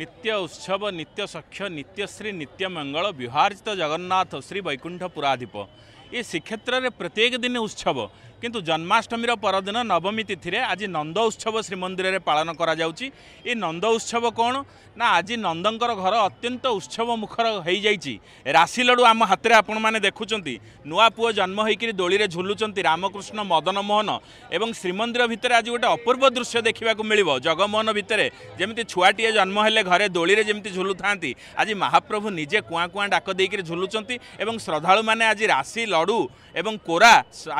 ନିତ୍ୟ ଉତ୍ସବ ନିତ୍ୟ ସଖ୍ୟ ନିତ୍ୟଶ୍ରୀ ନିତ୍ୟମଙ୍ଗଳ ବିହାରଜିତ ଜଗନ୍ନାଥ ଶ୍ରୀ ବୈକୁଣ୍ଠ ପୁରାଧିପ ଏ ଶ୍ରୀକ୍ଷେତ୍ରରେ ପ୍ରତ୍ୟେକ ଦିନ ଉତ୍ସବ କିନ୍ତୁ ଜନ୍ମାଷ୍ଟମୀର ପରଦିନ ନବମୀ ତିଥିରେ ଆଜି ନନ୍ଦ ଉତ୍ସବ ଶ୍ରୀମନ୍ଦିରରେ ପାଳନ କରାଯାଉଛି ଏ ନନ୍ଦ ଉତ୍ସବ କ'ଣ ନା ଆଜି ନନ୍ଦଙ୍କର ଘର ଅତ୍ୟନ୍ତ ଉତ୍ସବ ମୁଖର ହୋଇଯାଇଛି ରାଶି ଲଡ଼ୁ ଆମ ହାତରେ ଆପଣମାନେ ଦେଖୁଛନ୍ତି ନୂଆ ପୁଅ ଜନ୍ମ ହୋଇକରି ଦୋଳିରେ ଝୁଲୁଛନ୍ତି ରାମକୃଷ୍ଣ ମଦନମୋହନ ଏବଂ ଶ୍ରୀମନ୍ଦିର ଭିତରେ ଆଜି ଗୋଟେ ଅପୂର୍ବ ଦୃଶ୍ୟ ଦେଖିବାକୁ ମିଳିବ ଜଗମୋହନ ଭିତରେ ଯେମିତି ଛୁଆଟିଏ ଜନ୍ମ ହେଲେ ଘରେ ଦୋଳିରେ ଯେମିତି ଝୁଲୁଥାନ୍ତି ଆଜି ମହାପ୍ରଭୁ ନିଜେ କୁଆଁ କୁଆଁ ଡାକ ଦେଇକରି ଝୁଲୁଛନ୍ତି ଏବଂ ଶ୍ରଦ୍ଧାଳୁମାନେ ଆଜି ରାଶି ଲଡ଼ୁ ଲଡ଼ୁ ଏବଂ କୋରା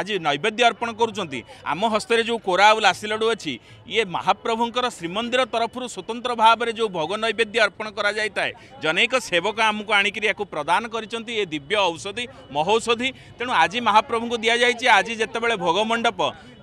ଆଜି ନୈବେଦ୍ୟ ଅର୍ପଣ କରୁଛନ୍ତି ଆମ ହସ୍ତରେ ଯେଉଁ କୋରା ଆଉ ଲାସି ଲଡ଼ୁ ଅଛି ଇଏ ମହାପ୍ରଭୁଙ୍କର ଶ୍ରୀମନ୍ଦିର ତରଫରୁ ସ୍ୱତନ୍ତ୍ର ଭାବରେ ଯେଉଁ ଭୋଗ ନୈବେଦ୍ୟ ଅର୍ପଣ କରାଯାଇଥାଏ ଜନୈକ ସେବକ ଆମକୁ ଆଣିକରି ୟାକୁ ପ୍ରଦାନ କରିଛନ୍ତି ଏ ଦିବ୍ୟ ଔଷଧି ମହୌଷଧି ତେଣୁ ଆଜି ମହାପ୍ରଭୁଙ୍କୁ ଦିଆଯାଇଛି ଆଜି ଯେତେବେଳେ ଭୋଗମଣ୍ଡପ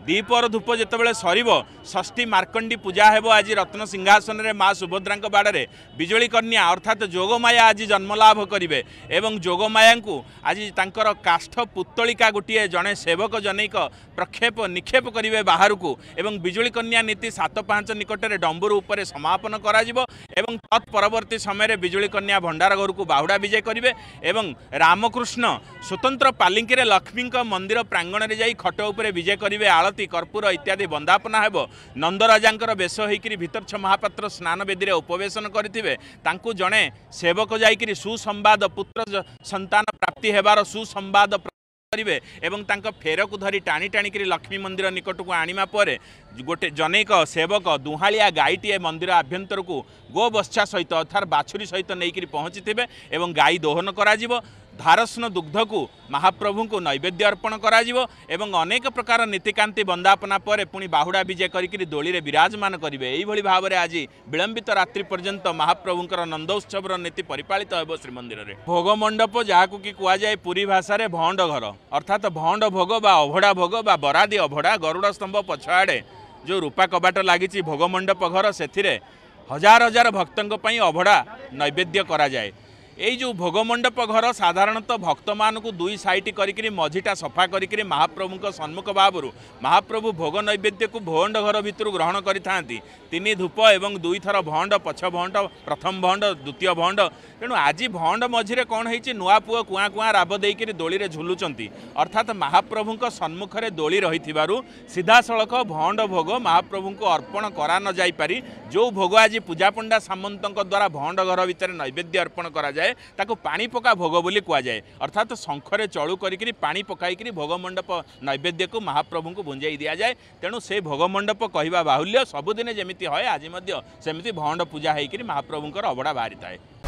ଦ୍ୱିପହର ଧୂପ ଯେତେବେଳେ ସରିବ ଷଷ୍ଠୀ ମାର୍କଣ୍ଡି ପୂଜା ହେବ ଆଜି ରତ୍ନ ସିଂହାସନରେ ମା ସୁଭଦ୍ରାଙ୍କ ବାଡ଼ରେ ବିଜୁଳି କନ୍ୟା ଅର୍ଥାତ୍ ଯୋଗମାୟା ଆଜି ଜନ୍ମଲାଭ କରିବେ ଏବଂ ଯୋଗମାୟାଙ୍କୁ ଆଜି ତାଙ୍କର କାଷ୍ଠ ପୁତ୍ତଳିକା ଗୋଟିଏ ଜଣେ ସେବକ ଜନୈକ ପ୍ରକ୍ଷେପ ନିକ୍ଷେପ କରିବେ ବାହାରକୁ ଏବଂ ବିଜୁଳି କନ୍ୟା ନୀତି ସାତ ପାହାଞ୍ଚ ନିକଟରେ ଡମ୍ବରୁ ଉପରେ ସମାପନ କରାଯିବ ଏବଂ ତତ୍ ପରବର୍ତ୍ତୀ ସମୟରେ ବିଜୁଳି କନ୍ୟା ଭଣ୍ଡାର ଘରକୁ ବାହୁଡ଼ା ବିଜେ କରିବେ ଏବଂ ରାମକୃଷ୍ଣ ସ୍ୱତନ୍ତ୍ର ପାଲିଙ୍କିରେ ଲକ୍ଷ୍ମୀଙ୍କ ମନ୍ଦିର ପ୍ରାଙ୍ଗଣରେ ଯାଇ ଖଟ ଉପରେ ବିଜେ କରିବେ ଆଳତୀ ଆରତୀ କର୍ପୂର ଇତ୍ୟାଦି ବନ୍ଦାପନା ହେବ ନନ୍ଦରାଜାଙ୍କର ବେଶ ହୋଇକରି ଭିତର୍ଛ ମହାପାତ୍ର ସ୍ନାନବେଦୀରେ ଉପବେଶନ କରିଥିବେ ତାଙ୍କୁ ଜଣେ ସେବକ ଯାଇକରି ସୁସମ୍ବାଦ ପୁତ୍ର ସନ୍ତାନ ପ୍ରାପ୍ତି ହେବାର ସୁସମ୍ବାଦ କରିବେ ଏବଂ ତାଙ୍କ ଫେରକୁ ଧରି ଟାଣି ଟାଣିକରି ଲକ୍ଷ୍ମୀ ମନ୍ଦିର ନିକଟକୁ ଆଣିବା ପରେ ଗୋଟେ ଜନୈକ ସେବକ ଦୁହାଳିଆ ଗାଈଟିଏ ମନ୍ଦିର ଆଭ୍ୟନ୍ତରକୁ ଗୋବଶ୍ଚା ସହିତ ଅର୍ଥାତ୍ ବାଛୁରୀ ସହିତ ନେଇକରି ପହଞ୍ଚିଥିବେ ଏବଂ ଗାଈ ଦୋହନ କରାଯିବ ଧାରସ୍ନ ଦୁଗ୍ଧକୁ ମହାପ୍ରଭୁଙ୍କୁ ନୈବେଦ୍ୟ ଅର୍ପଣ କରାଯିବ ଏବଂ ଅନେକ ପ୍ରକାର ନୀତିକାନ୍ତି ବନ୍ଦାପନା ପରେ ପୁଣି ବାହୁଡ଼ା ବିଜେ କରିକି ଦୋଳିରେ ବିରାଜମାନ କରିବେ ଏହିଭଳି ଭାବରେ ଆଜି ବିଳମ୍ବିତ ରାତ୍ରି ପର୍ଯ୍ୟନ୍ତ ମହାପ୍ରଭୁଙ୍କର ନନ୍ଦୋତ୍ସବର ନୀତି ପରିପାଳିତ ହେବ ଶ୍ରୀମନ୍ଦିରରେ ଭୋଗ ମଣ୍ଡପ ଯାହାକୁ କି କୁହାଯାଏ ପୁରୀ ଭାଷାରେ ଭଣ୍ଡ ଘର ଅର୍ଥାତ୍ ଭଣ୍ଡ ଭୋଗ ବା ଅଭଡ଼ା ଭୋଗ ବା ବରାଦି ଅଭଡ଼ା ଗରୁଡ଼ ସ୍ତମ୍ଭ ପଛଆଡ଼େ ଯେଉଁ ରୂପା କବାଟ ଲାଗିଛି ଭୋଗ ମଣ୍ଡପ ଘର ସେଥିରେ ହଜାର ହଜାର ଭକ୍ତଙ୍କ ପାଇଁ ଅଭଡ଼ା ନୈବେଦ୍ୟ କରାଯାଏ एउ भोमण्डप घर साधारणत भक्तमान म दुई साइड करिकरी मझिटा सफा करिकरी महाप्रभु सम्मुख भावहरू महाप्रभु भोग नैवेद्यको भण्डर भित्र ग्रहण गरिूप ए दुईथर भण्ड पछ भण्ड प्रथम भण्ड द्वितीय भण्ड तेणु आज भण्डा मझिर कम है नुवा पु कुँ कुँ रावी दोलीले झुलुन् अर्थात् महाप्रभु सम्मुखेर दोली रहिथासँग भण्ड भो महाप्रभु अर्पण गरा नजाइपारी जो भो आज पूजापण्डा सामन्त भण्डर भित्र नैवेद्य अर्पण गराए ଯାଏ ତାକୁ ପାଣି ପକା ଭୋଗ ବୋଲି କୁହାଯାଏ ଅର୍ଥାତ୍ ଶଙ୍ଖରେ ଚଳୁ କରିକିରି ପାଣି ପକାଇକିରି ଭୋଗମଣ୍ଡପ ନୈବେଦ୍ୟକୁ ମହାପ୍ରଭୁଙ୍କୁ ବୁଞ୍ଜାଇ ଦିଆଯାଏ ତେଣୁ ସେ ଭୋଗମଣ୍ଡପ କହିବା ବାହୁଲ୍ୟ ସବୁଦିନେ ଯେମିତି ହଏ ଆଜି ମଧ୍ୟ ସେମିତି ଭଣ୍ଡ ପୂଜା ହେଇକିରି ମହାପ୍ରଭୁଙ୍କର ଅବଡ଼ା ବାହାରିଥାଏ